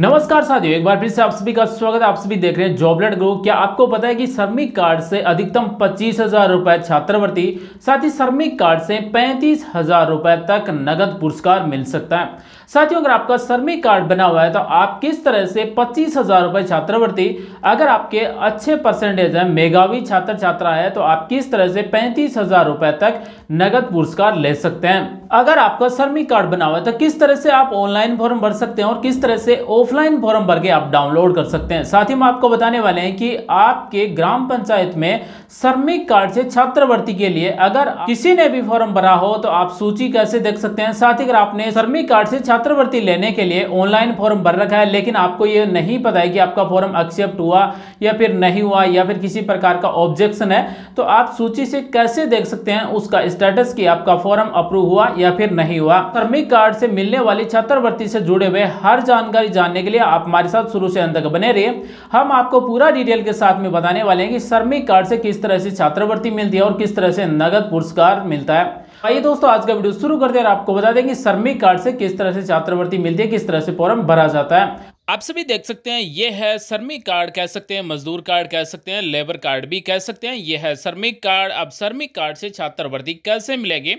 नमस्कार साथियों एक बार फिर से आप सभी का स्वागत है आप सभी देख रहे हैं जॉबलेट ग्रो क्या आपको पता है कि श्रमिक कार्ड से अधिकतम पच्चीस हजार रुपए छात्रवृत्ति साथ ही श्रमिक कार्ड से पैंतीस हजार रुपए तक नगद पुरस्कार मिल सकता है साथियों अगर आपका श्रमिक कार्ड बना हुआ है तो आप किस तरह से पच्चीस हजार रुपए छात्रवृत्ति अगर आपके अच्छे परसेंटेज है मेगावी छात्र छात्रा है तो आप किस तरह से पैंतीस हजार रुपए तक नगद पुरस्कार ले सकते हैं अगर आपका श्रमिक कार्ड बना हुआ है तो किस तरह से आप ऑनलाइन फॉर्म भर सकते हैं और किस तरह से ऑफ ऑफलाइन फॉर्म भर के आप डाउनलोड कर सकते हैं साथ ही हम आपको बताने वाले हैं कि आपके ग्राम पंचायत में श्रमिक कार्ड से छात्रवृत्ति के लिए अगर किसी ने भी फॉर्म भरा हो तो आप सूची कैसे देख सकते हैं साथ ही अगर आपने श्रमिक कार्ड से छात्रवृत्ति लेने के लिए ऑनलाइन फॉर्म भर रखा है लेकिन आपको ये नहीं पता है कि आपका फॉर्म एक्सेप्ट हुआ या फिर नहीं हुआ या फिर किसी प्रकार का ऑब्जेक्शन है तो आप सूची से कैसे देख सकते हैं उसका स्टेटस की आपका फॉर्म अप्रूव हुआ या फिर नहीं हुआ श्रमिक कार्ड से मिलने वाली छात्रवृत्ति से जुड़े हुए हर जानकारी जानने जानने के लिए आप हमारे साथ शुरू से अंत तक बने रहिए हम आपको पूरा डिटेल के साथ में बताने वाले हैं कि श्रमिक कार्ड से किस तरह से छात्रवृत्ति मिलती है और किस तरह से नगद पुरस्कार मिलता है आइए दोस्तों आज का वीडियो शुरू करते हैं आपको बता दें कि श्रमिक कार्ड से किस तरह से छात्रवृत्ति मिलती है किस तरह से फॉर्म भरा जाता है आप सभी देख सकते हैं ये है श्रमिक कार्ड कह सकते हैं मजदूर कार्ड कह सकते हैं लेबर कार्ड भी कह सकते हैं ये है श्रमिक कार्ड अब श्रमिक कार्ड से छात्रवृत्ति कैसे मिलेगी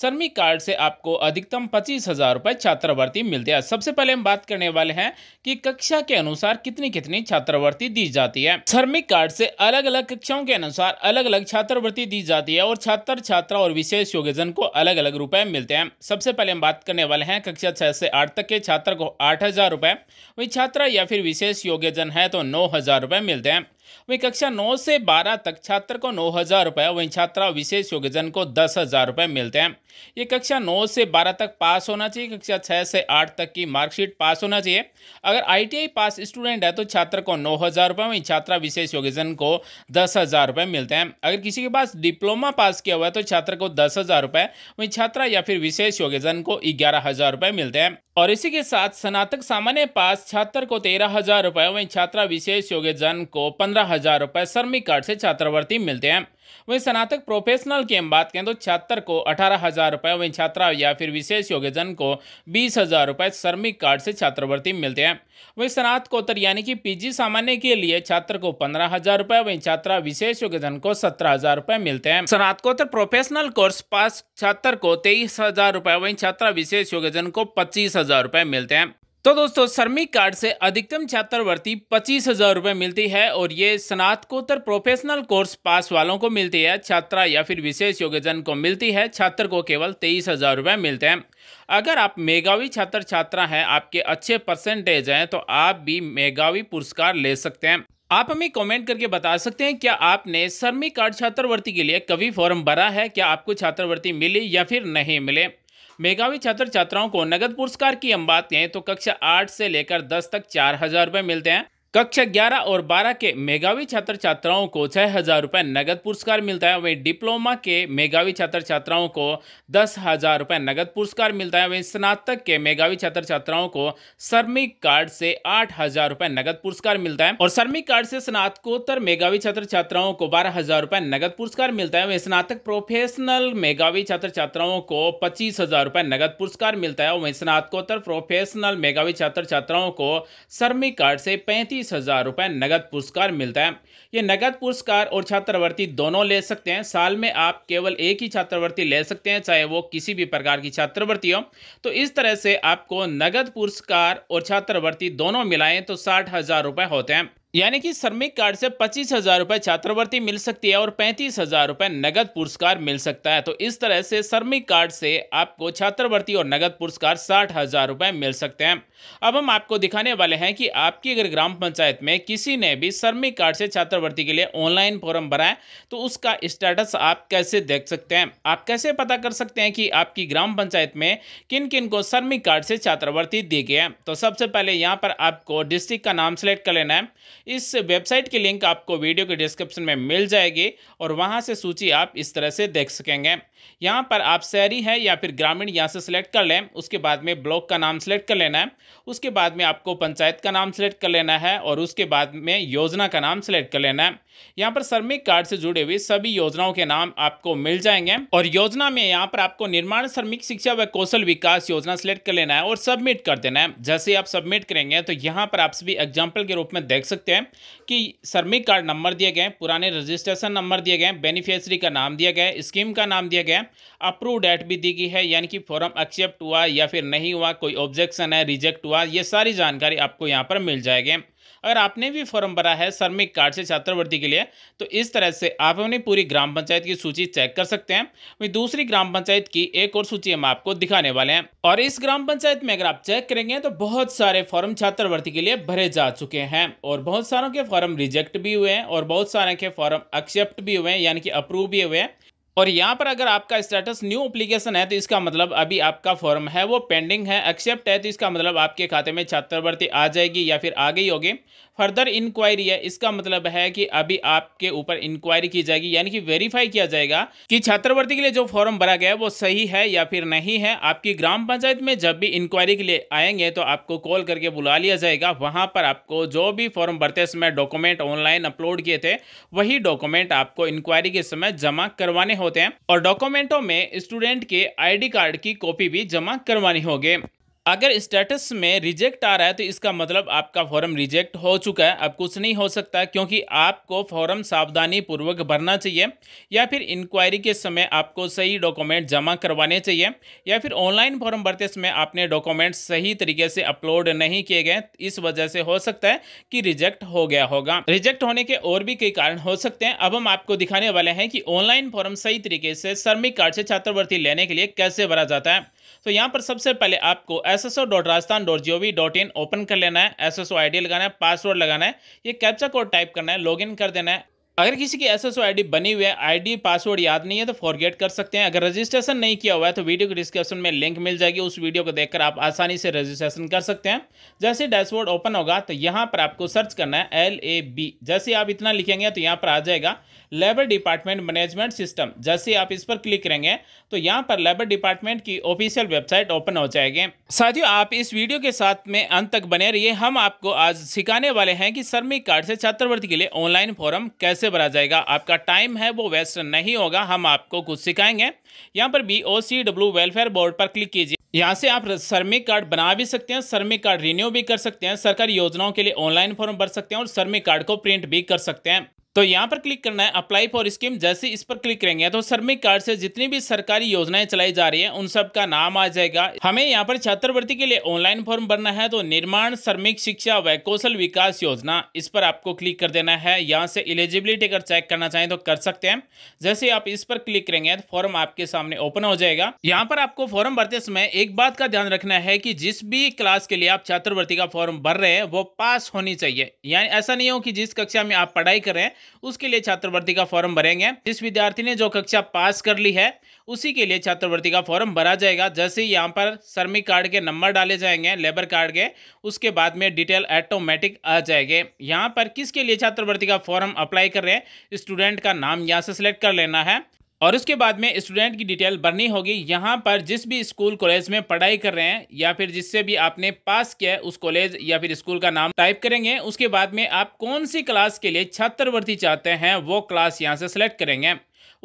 श्रमिक कार्ड से आपको अधिकतम पच्चीस हज़ार रुपये छात्रवृत्ति मिलती है सबसे पहले हम बात करने वाले हैं कि कक्षा के अनुसार कितनी कितनी छात्रवृत्ति दी जाती है श्रमिक कार्ड से अलग अलग कक्षाओं के अनुसार अलग अलग छात्रवृत्ति दी जाती है और छात्र छात्रा और विशेष योग्यजन को अलग अलग रुपए मिलते हैं सबसे पहले हम बात करने वाले हैं कक्षा छह से आठ तक के छात्र को आठ हज़ार रुपए वही छात्रा या फिर विशेष योग्यजन है तो नौ हज़ार रुपए मिलते हैं वहीं कक्षा नौ से बारह तक छात्र को नौ हज़ार रुपये वहीं छात्रा विशेष योग्यजन को दस हज़ार रुपये मिलते हैं ये कक्षा नौ से बारह तक पास होना चाहिए कक्षा 6 से आठ तक की मार्कशीट पास होना चाहिए अगर आई पास स्टूडेंट है तो छात्र को नौ हज़ार रुपये वहीं छात्रा विशेष योग्यजन को दस हज़ार रुपये मिलते हैं अगर किसी के पास डिप्लोमा पास किया हुआ है तो छात्र को दस हज़ार रुपये वहीं छात्रा या फिर विशेष योग्यजन को ग्यारह हज़ार रुपये मिलते हैं और इसी के साथ स्नातक सामान्य पास छात्र को तेरह हज़ार रुपये वहीं छात्रा विशेष योग्यजन को पंद्रह पंद्रह हजार रुपए श्रमिक कार्ड से छात्रवृत्ति मिलते हैं वहीं स्नातक प्रोफेशनल की हम बात करें तो छात्र को अठारह हजार रुपये वहीं छात्रा या फिर विशेष योग्यजन को बीस हजार रुपये श्रमिक कार्ड से छात्रवृत्ति मिलते हैं वहीं स्नातकोत्तर यानी कि पीजी सामान्य के लिए छात्र को पंद्रह हजार रुपये वहीं छात्रा विशेष योग्यजन को सत्रह हजार रुपये मिलते हैं स्नातकोत्तर प्रोफेशनल कोर्स पास छात्र को तेईस हजार रुपये वहीं छात्रा विशेष योग्यजन को पच्चीस हजार रुपये मिलते हैं तो दोस्तों श्रमिक कार्ड से अधिकतम छात्रवृत्ति पच्चीस हजार रुपये मिलती है और ये स्नातकोत्तर प्रोफेशनल कोर्स पास वालों को मिलती है छात्रा या फिर विशेष योग्यजन को मिलती है छात्र को केवल तेईस हजार रुपये मिलते हैं अगर आप मेघावी छात्र छात्रा हैं आपके अच्छे परसेंटेज हैं तो आप भी मेघावी पुरस्कार ले सकते हैं आप हमें कमेंट करके बता सकते हैं क्या आपने श्रमिक कार्ड छात्रवृत्ति के लिए कभी फॉर्म भरा है क्या आपको छात्रवृत्ति मिली या फिर नहीं मिले मेघावी छात्र छात्राओं को नगद पुरस्कार की हम बात कहें तो कक्षा आठ से लेकर दस तक चार हजार रुपये मिलते हैं कक्षा 11 और 12 के मेगावी छात्र छात्राओं को छः हज़ार रुपये नगद पुरस्कार मिलता है वहीं डिप्लोमा के मेगावी छात्र छात्राओं को दस हज़ार रुपये नगद पुरस्कार मिलता है वहीं स्नातक के मेगावी छात्र छात्राओं को श्रमिक कार्ड से आठ हज़ार रुपये नगद पुरस्कार मिलता है और श्रमिक कार्ड से स्नातकोत्तर मेगावी छात्र छात्राओं को बारह हज़ार रुपये नगद पुरस्कार मिलता है वहीं स्नातक प्रोफेशनल मेगावी छात्र छात्राओं को पच्चीस हज़ार रुपये नगद पुरस्कार मिलता है वहीं स्नातकोत्तर प्रोफेशनल मेगावी छात्र छात्राओं को श्रमिक कार्ड से पैंतीस पच्चीस हज़ार रुपये नगद पुरस्कार मिलता है ये नगद पुरस्कार और छात्रवृत्ति दोनों ले सकते हैं साल में आप केवल एक ही छात्रवृत्ति ले सकते हैं चाहे वो किसी भी प्रकार की छात्रवृत्ति हो तो इस तरह से आपको नगद पुरस्कार और छात्रवृत्ति दोनों मिलाएं तो साठ हज़ार रुपये होते हैं यानी कि श्रमिक कार्ड से पच्चीस हजार रुपये छात्रवृत्ति मिल सकती है और पैंतीस हजार रुपये नगद पुरस्कार मिल सकता है तो इस तरह से श्रमिक कार्ड से आपको छात्रवृत्ति और नगद पुरस्कार साठ हजार रुपये मिल सकते हैं अब हम आपको दिखाने वाले हैं कि आपकी अगर ग्राम पंचायत में किसी ने भी श्रमिक कार्ड से छात्रवृत्ति के लिए ऑनलाइन फॉर्म भराए तो उसका स्टेटस आप कैसे देख सकते हैं आप कैसे पता कर सकते हैं कि आपकी ग्राम पंचायत में किन किन को श्रमिक कार्ड से छात्रवृत्ति दी गई है तो सबसे पहले यहाँ पर आपको डिस्ट्रिक्ट का नाम सेलेक्ट कर लेना है इस वेबसाइट की लिंक आपको वीडियो के डिस्क्रिप्शन में मिल जाएगी और वहाँ से सूची आप इस तरह से देख सकेंगे यहाँ पर आप शहरी है या फिर ग्रामीण यहाँ से सिलेक्ट कर लें उसके बाद में ब्लॉक का नाम सेलेक्ट कर लेना है उसके बाद में आपको पंचायत का नाम सेलेक्ट कर लेना है और उसके बाद में योजना का नाम सेलेक्ट कर लेना है यहाँ पर श्रमिक कार्ड से जुड़े हुए सभी योजनाओं के नाम आपको मिल जाएंगे और योजना में यहाँ पर आपको निर्माण श्रमिक शिक्षा व कौशल विकास योजना सेलेक्ट कर लेना है और सबमिट कर देना है जैसे आप सबमिट करेंगे तो यहाँ पर आप सभी एग्जाम्पल के रूप में देख सकते हैं है कि श्रमिक कार्ड नंबर दिए गए पुराने रजिस्ट्रेशन नंबर दिए गए बेनिफिशरी का नाम दिया गया स्कीम का नाम दिया गया अप्रूव डेट भी दी गई है यानी कि फॉर्म एक्सेप्ट हुआ या फिर नहीं हुआ कोई ऑब्जेक्शन है रिजेक्ट हुआ ये सारी जानकारी आपको यहाँ पर मिल जाएगी अगर आपने भी फॉर्म भरा है श्रमिक कार्ड से छात्रवृत्ति के लिए तो इस तरह से आप अपनी पूरी ग्राम पंचायत की सूची चेक कर सकते हैं वही दूसरी ग्राम पंचायत की एक और सूची हम आपको दिखाने वाले हैं और इस ग्राम पंचायत में अगर आप चेक करेंगे तो बहुत सारे फॉर्म छात्रवृत्ति के लिए भरे जा चुके हैं और बहुत सारों के फॉर्म रिजेक्ट भी हुए हैं और बहुत सारे के फॉर्म एक्सेप्ट भी हुए हैं यानी कि अप्रूव भी हुए हैं और यहाँ पर अगर आपका स्टेटस न्यू अप्लीकेशन है तो इसका मतलब अभी आपका फॉर्म है वो पेंडिंग है एक्सेप्ट है तो इसका मतलब आपके खाते में छात्रवृत्ति आ जाएगी या फिर आ गई होगी फर्दर इंक्वायरी है इसका मतलब है कि अभी आपके ऊपर इंक्वायरी की जाएगी यानी कि वेरीफाई किया जाएगा कि छात्रवृत्ति के लिए जो फॉर्म भरा गया है वो सही है या फिर नहीं है आपकी ग्राम पंचायत में जब भी इंक्वायरी के लिए आएंगे तो आपको कॉल करके बुला लिया जाएगा वहाँ पर आपको जो भी फॉर्म भरते समय डॉक्यूमेंट ऑनलाइन अपलोड किए थे वही डॉक्यूमेंट आपको इंक्वायरी के समय जमा करवाने होते हैं और डॉक्यूमेंटों में स्टूडेंट के आईडी कार्ड की कॉपी भी जमा करवानी होगी अगर स्टेटस में रिजेक्ट आ रहा है तो इसका मतलब आपका फॉर्म रिजेक्ट हो चुका है अब कुछ नहीं हो सकता क्योंकि आपको फॉर्म सावधानी पूर्वक भरना चाहिए या फिर इंक्वायरी के समय आपको सही डॉक्यूमेंट जमा करवाने चाहिए या फिर ऑनलाइन फॉर्म भरते समय आपने डॉक्यूमेंट सही तरीके से अपलोड नहीं किए गए इस वजह से हो सकता है कि रिजेक्ट हो गया होगा रिजेक्ट होने के और भी कई कारण हो सकते हैं अब हम आपको दिखाने वाले हैं कि ऑनलाइन फॉर्म सही तरीके से श्रमिक कार्ड से छात्रवृत्ति लेने के लिए कैसे भरा जाता है तो यहाँ पर सबसे पहले आपको S S O dot Rajasthan dot G O V dot in open कर लेना है S S O I D लगाना है पासवर्ड लगाना है ये कैप्चा कोड टाइप करना है लॉग इन कर देना है अगर किसी की एस एस आई डी बनी हुई है आईडी पासवर्ड याद नहीं है तो फॉरगेट कर सकते हैं अगर रजिस्ट्रेशन नहीं किया हुआ है तो वीडियो के डिस्क्रिप्शन में लिंक मिल जाएगी उस वीडियो को देखकर आप आसानी से रजिस्ट्रेशन कर सकते हैं जैसे डैशबोर्ड ओपन होगा तो यहाँ पर आपको सर्च करना है एल ए बी जैसे आप इतना लिखेंगे तो यहाँ पर आ जाएगा लेबर डिपार्टमेंट मैनेजमेंट सिस्टम जैसे आप इस पर क्लिक करेंगे तो यहाँ पर लेबर डिपार्टमेंट की ऑफिशियल वेबसाइट ओपन हो जाएगी साथियों आप इस वीडियो के साथ में अंत तक बने रहिए हम आपको आज सिखाने वाले हैं कि श्रमिक कार्ड से छात्रवृत्ति के लिए ऑनलाइन फॉर्म कैसे से भरा जाएगा आपका टाइम है वो वेस्ट नहीं होगा हम आपको कुछ सिखाएंगे यहाँ पर B O C W welfare board पर क्लिक कीजिए यहाँ से आप श्रमिक कार्ड बना भी सकते हैं श्रमिक कार्ड रिन्यू भी कर सकते हैं सरकारी योजनाओं के लिए ऑनलाइन फॉर्म भर सकते हैं और श्रमिक कार्ड को प्रिंट भी कर सकते हैं तो यहाँ पर क्लिक करना है अप्लाई फॉर स्कीम जैसे इस पर क्लिक करेंगे तो श्रमिक कार्ड से जितनी भी सरकारी योजनाएं चलाई जा रही हैं उन सब का नाम आ जाएगा हमें यहाँ पर छात्रवृत्ति के लिए ऑनलाइन फॉर्म भरना है तो निर्माण श्रमिक शिक्षा व कौशल विकास योजना इस पर आपको क्लिक कर देना है यहाँ से एलिजिबिलिटी अगर चेक करना चाहें तो कर सकते हैं जैसे आप इस पर क्लिक करेंगे तो फॉर्म आपके सामने ओपन हो जाएगा यहाँ पर आपको फॉर्म भरते समय एक बात का ध्यान रखना है कि जिस भी क्लास के लिए आप छात्रवृत्ति का फॉर्म भर रहे हैं वो पास होनी चाहिए यानी ऐसा नहीं हो कि जिस कक्षा में आप पढ़ाई कर रहे हैं उसके लिए छात्रवृत्ति का फॉर्म भरेंगे जिस विद्यार्थी ने जो कक्षा पास कर ली है उसी के लिए छात्रवृत्ति का फॉर्म भरा जाएगा जैसे ही यहाँ पर श्रमिक कार्ड के नंबर डाले जाएंगे लेबर कार्ड के उसके बाद में डिटेल ऑटोमेटिक आ जाएंगे यहाँ पर किसके लिए छात्रवृत्ति का फॉर्म अप्लाई कर रहे हैं स्टूडेंट का नाम यहाँ से सिलेक्ट कर लेना है और उसके बाद में स्टूडेंट की डिटेल भरनी होगी यहाँ पर जिस भी स्कूल कॉलेज में पढ़ाई कर रहे हैं या फिर जिससे भी आपने पास किया उस कॉलेज या फिर स्कूल का नाम टाइप करेंगे उसके बाद में आप कौन सी क्लास के लिए छात्रवृत्ति चाहते हैं वो क्लास यहाँ से सिलेक्ट करेंगे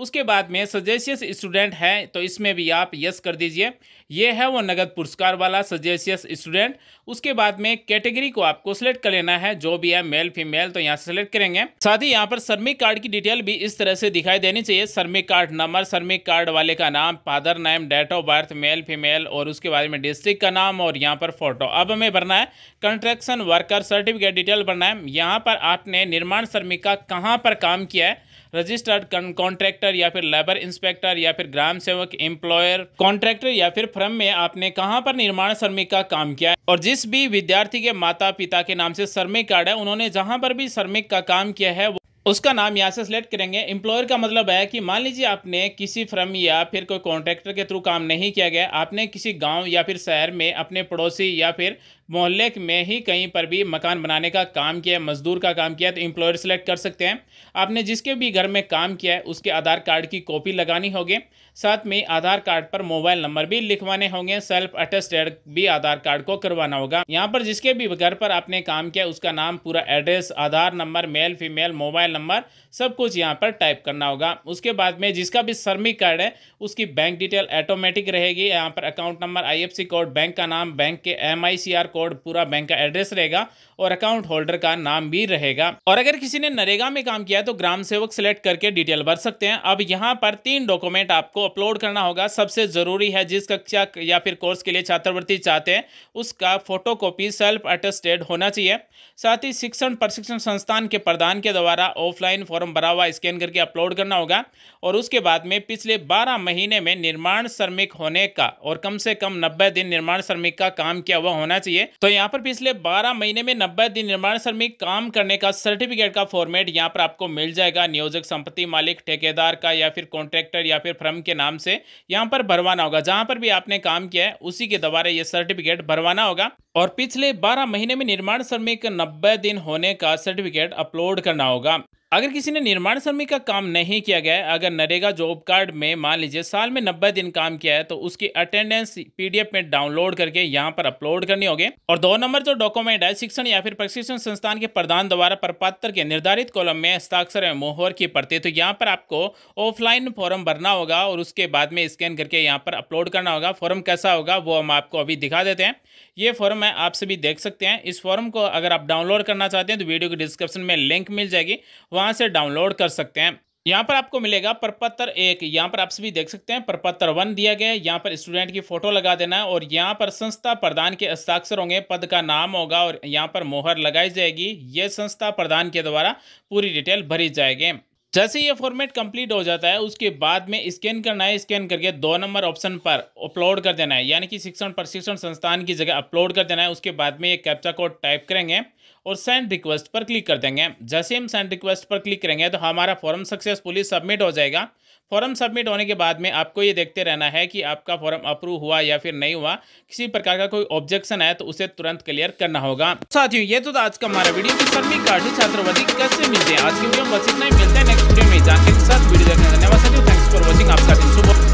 उसके बाद में सजेशियस स्टूडेंट है तो इसमें भी आप यस कर दीजिए ये है वो नगद पुरस्कार वाला सजेशियस स्टूडेंट उसके बाद में कैटेगरी को आपको सेलेक्ट कर लेना है जो भी है मेल फीमेल तो यहाँ सेलेक्ट करेंगे साथ ही यहाँ पर सर्मिक कार्ड की डिटेल भी इस तरह से दिखाई देनी चाहिए सर्मिक कार्ड नंबर सर्मिक कार्ड वाले का नाम father name date of birth male female और उसके बाद में डिस्ट्रिक्ट का नाम और यहाँ पर फोटो अब हमें भरना है कंस्ट्रक्शन वर्कर सर्टिफिकेट डिटेल भरना है यहाँ पर आपने निर्माण श्रमिक का कहाँ पर काम किया है रजिस्टर्ड कॉन्ट्रैक्टर या फिर लेबर इंस्पेक्टर या फिर ग्राम सेवक एम्प्लॉयर कॉन्ट्रैक्टर या फिर फर्म में आपने कहाँ पर निर्माण श्रमिक का काम किया है और जिस भी विद्यार्थी के माता पिता के नाम से श्रमिक कार्ड है उन्होंने जहाँ पर भी श्रमिक का काम किया है उसका नाम यहाँ से सिलेक्ट करेंगे एम्प्लॉयर का मतलब है कि मान लीजिए आपने किसी फर्म या फिर कोई कॉन्ट्रैक्टर के थ्रू काम नहीं किया गया आपने किसी गांव या फिर शहर में अपने पड़ोसी या फिर मोहल्ले में ही कहीं पर भी मकान बनाने का काम किया है मजदूर का काम किया है तो एम्प्लॉयर सेलेक्ट कर सकते हैं आपने जिसके भी घर में काम किया है उसके आधार कार्ड की कॉपी लगानी होगी साथ में आधार कार्ड पर मोबाइल नंबर भी लिखवाने होंगे सेल्फ अटेस्टेड भी आधार कार्ड को करवाना होगा यहाँ पर जिसके भी घर पर आपने काम किया उसका नाम पूरा address Aadhaar number male female mobile number सब कुछ यहाँ पर टाइप करना होगा उसके बाद में जिसका भी शर्मी कार्ड है उसकी बैंक डिटेल ऑटोमेटिक रहेगी यहाँ पर account number IFSC code bank का नाम बैंक के एम कोड पूरा बैंक का एड्रेस रहेगा और अकाउंट होल्डर का नाम भी रहेगा और अगर किसी ने नरेगा में काम किया तो ग्राम सेवक सिलेक्ट करके डिटेल भर सकते हैं अब यहाँ पर तीन डॉक्यूमेंट आपको अपलोड करना होगा सबसे जरूरी है जिस कक्षा या फिर कोर्स के लिए छात्रवृत्ति चाहते हैं उसका फोटो कॉपी सेल्फ अटेस्टेड होना चाहिए साथ ही शिक्षण प्रशिक्षण संस्थान के प्रदान के द्वारा ऑफलाइन फॉर्म फॉर्म भरा हुआ स्कैन करके अपलोड करना होगा और उसके बाद में पिछले 12 महीने में निर्माण श्रमिक होने का और कम से कम 90 दिन निर्माण श्रमिक का काम किया हुआ होना चाहिए तो यहाँ पर पिछले 12 महीने में 90 दिन निर्माण श्रमिक काम करने का सर्टिफिकेट का फॉर्मेट यहाँ पर आपको मिल जाएगा नियोजक संपत्ति मालिक ठेकेदार का या फिर कॉन्ट्रैक्टर या फिर फर्म के नाम से यहाँ पर भरवाना होगा जहाँ पर भी आपने काम किया है उसी के द्वारा ये सर्टिफिकेट भरवाना होगा और पिछले 12 महीने में निर्माण श्रमिक 90 दिन होने का सर्टिफिकेट अपलोड करना होगा अगर किसी ने निर्माण श्रमिक का काम नहीं किया गया अगर नरेगा जॉब कार्ड में मान लीजिए साल में नब्बे दिन काम किया है तो उसकी अटेंडेंस पीडीएफ में डाउनलोड करके यहाँ पर अपलोड करनी होगी और दो नंबर जो डॉक्यूमेंट है शिक्षण या फिर प्रशिक्षण संस्थान के प्रधान द्वारा प्रपात्र के निर्धारित कॉलम में हस्ताक्षर एवं मोहर की प्रति तो यहाँ पर आपको ऑफलाइन फॉर्म भरना होगा और उसके बाद में स्कैन करके यहाँ पर अपलोड करना होगा फॉर्म कैसा होगा वो हम आपको अभी दिखा देते हैं ये फॉर्म है आप सभी देख सकते हैं इस फॉर्म को अगर आप डाउनलोड करना चाहते हैं तो वीडियो के डिस्क्रिप्शन में लिंक मिल जाएगी वहाँ से डाउनलोड कर सकते हैं यहाँ पर आपको मिलेगा प्रपत्र एक यहाँ पर आप सभी देख सकते हैं प्रपत्र वन दिया गया है यहाँ पर स्टूडेंट की फोटो लगा देना और यहाँ पर संस्था प्रधान के हस्ताक्षर होंगे पद का नाम होगा और यहाँ पर मोहर लगाई जाएगी ये संस्था प्रधान के द्वारा पूरी डिटेल भरी जाएगी जैसे ये फॉर्मेट कंप्लीट हो जाता है उसके बाद में स्कैन करना है स्कैन करके दो नंबर ऑप्शन पर अपलोड कर देना है यानी कि शिक्षण प्रशिक्षण संस्थान की जगह अपलोड कर देना है उसके बाद में ये कैप्चा कोड टाइप करेंगे और सेंड रिक्वेस्ट पर क्लिक कर देंगे जैसे हम सेंड रिक्वेस्ट पर क्लिक करेंगे तो हमारा फॉर्म सक्सेसफुली सबमिट हो जाएगा फॉर्म सबमिट होने के बाद में आपको ये देखते रहना है कि आपका फॉर्म अप्रूव हुआ या फिर नहीं हुआ किसी प्रकार का कोई ऑब्जेक्शन है तो उसे तुरंत क्लियर करना होगा साथियों ये तो आज का हमारा वीडियो तो सभी कार्डी छात्रवृत्ति कैसे मिलते हैं आज के वीडियो में बस इतना ही मिलते हैं नेक्स्ट वीडियो में जाने के साथ वीडियो देखने धन्यवाद साथियों थैंक्स फॉर वॉचिंग आपका दिन सुबह